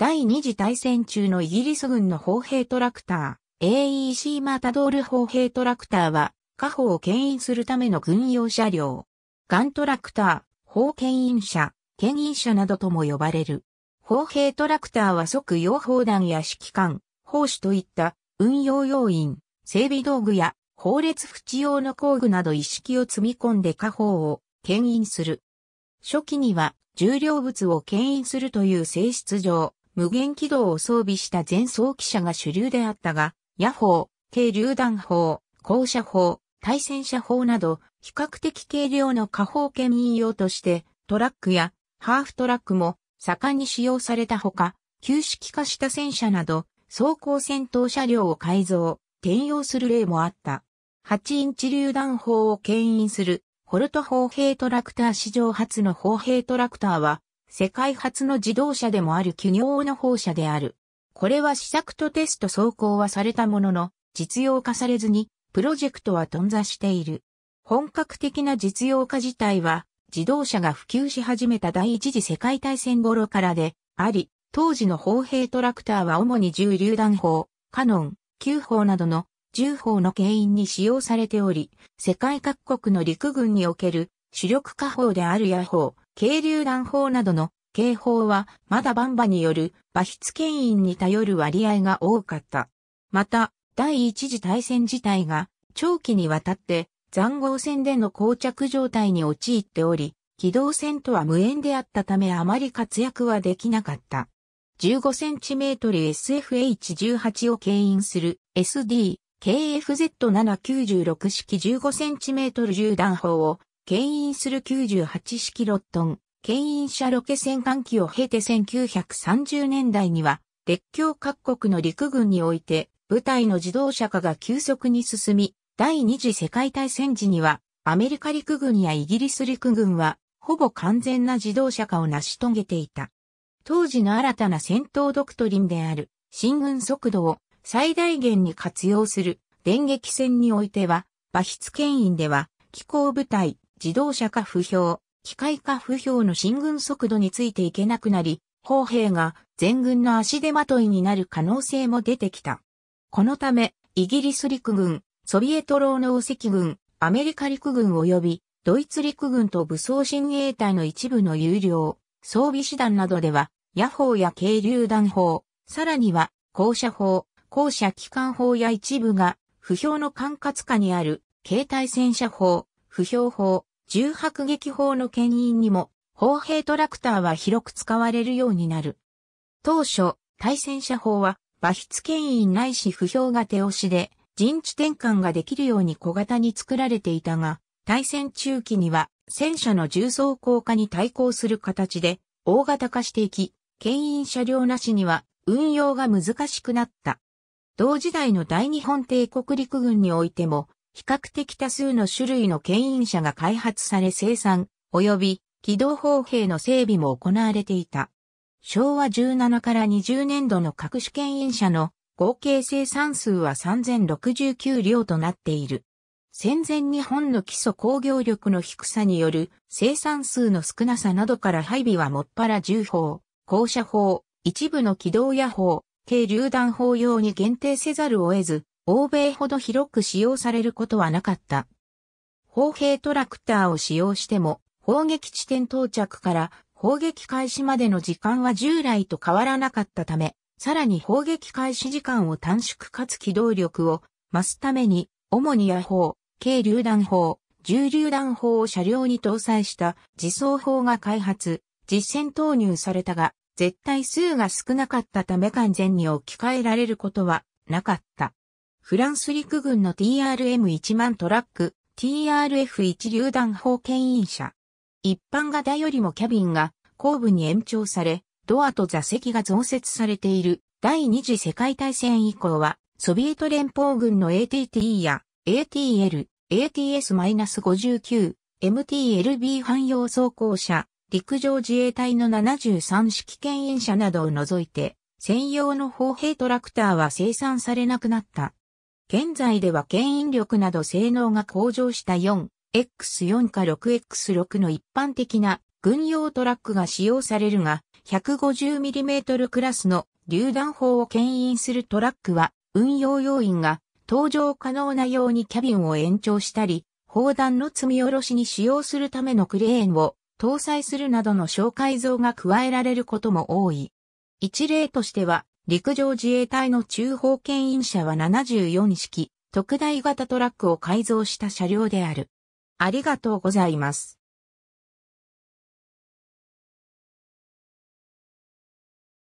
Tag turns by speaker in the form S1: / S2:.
S1: 第二次大戦中のイギリス軍の砲兵トラクター、AEC マタドール砲兵トラクターは、火砲を牽引するための軍用車両。ガントラクター、砲牽引車、牽引車などとも呼ばれる。砲兵トラクターは即用砲弾や指揮官、砲手といった運用要員、整備道具や砲列縁用の工具など一式を積み込んで火砲を牽引する。初期には重量物を牽引するという性質上、無限軌道を装備した前走機車が主流であったが、野砲、軽榴弾砲、高射砲、対戦車砲など、比較的軽量の下方兼引用として、トラックやハーフトラックも盛んに使用されたほか、旧式化した戦車など、装甲戦闘車両を改造、転用する例もあった。8インチ榴弾砲を牽引する、ホルト砲兵トラクター史上初の砲兵トラクターは、世界初の自動車でもある企業の放射である。これは試作とテスト走行はされたものの、実用化されずに、プロジェクトは頓挫している。本格的な実用化自体は、自動車が普及し始めた第一次世界大戦頃からで、あり、当時の砲兵トラクターは主に重榴弾砲、カノン、旧砲などの重砲の牽引に使用されており、世界各国の陸軍における主力火砲である野砲、軽流弾砲などの警報はまだバンバによる馬筆牽引に頼る割合が多かった。また、第一次大戦自体が長期にわたって残壕戦での膠着状態に陥っており、機動戦とは無縁であったためあまり活躍はできなかった。15cm SFH18 を牽引する SD、KFZ796 式 15cm 銃弾砲を牽引する98式ロットン、牽引車ロケ戦艦機を経て1930年代には、列強各国の陸軍において、部隊の自動車化が急速に進み、第二次世界大戦時には、アメリカ陸軍やイギリス陸軍は、ほぼ完全な自動車化を成し遂げていた。当時の新たな戦闘ドクトリンである、進軍速度を最大限に活用する電撃戦においては、馬筆牽引では、機構部隊、自動車化不評、機械化不評の進軍速度についていけなくなり、砲兵が全軍の足手まといになる可能性も出てきた。このため、イギリス陸軍、ソビエト労農赤軍、アメリカ陸軍及び、ドイツ陸軍と武装親衛隊の一部の有料、装備手団などでは、野砲や軽榴弾砲、さらには、降車砲、降車機関砲や一部が、不評の管轄下にある、携帯戦車砲、不評砲、重迫撃砲の牽引にも、砲兵トラクターは広く使われるようになる。当初、対戦車砲は、馬筆牽引ないし不評が手押しで、陣地転換ができるように小型に作られていたが、対戦中期には、戦車の重装甲化に対抗する形で、大型化していき、牽引車両なしには、運用が難しくなった。同時代の大日本帝国陸軍においても、比較的多数の種類の牽引車が開発され生産、及び機動砲兵の整備も行われていた。昭和17から20年度の各種牽引車の合計生産数は3069両となっている。戦前日本の基礎工業力の低さによる生産数の少なさなどから配備はもっぱら銃砲、高射砲、一部の機動野砲、軽榴弾砲用に限定せざるを得ず、欧米ほど広く使用されることはなかった。砲兵トラクターを使用しても、砲撃地点到着から砲撃開始までの時間は従来と変わらなかったため、さらに砲撃開始時間を短縮かつ機動力を増すために、主に野砲、軽榴弾砲、重榴弾砲を車両に搭載した自走砲が開発、実戦投入されたが、絶対数が少なかったため完全に置き換えられることはなかった。フランス陸軍の TRM1 万トラック、TRF1 榴弾砲牽引車。一般型よりもキャビンが後部に延長され、ドアと座席が増設されている第二次世界大戦以降は、ソビエト連邦軍の ATT や ATL、ATS-59、MTLB 汎用装甲車、陸上自衛隊の73式牽引車などを除いて、専用の砲兵トラクターは生産されなくなった。現在では牽引力など性能が向上した 4X4 か 6X6 の一般的な軍用トラックが使用されるが、150mm クラスの榴弾砲を牽引するトラックは、運用要員が搭乗可能なようにキャビンを延長したり、砲弾の積み下ろしに使用するためのクレーンを搭載するなどの小改造が加えられることも多い。一例としては、陸上自衛隊の中方牽引車は74式特大型トラックを改造した車両である。ありがとうございます。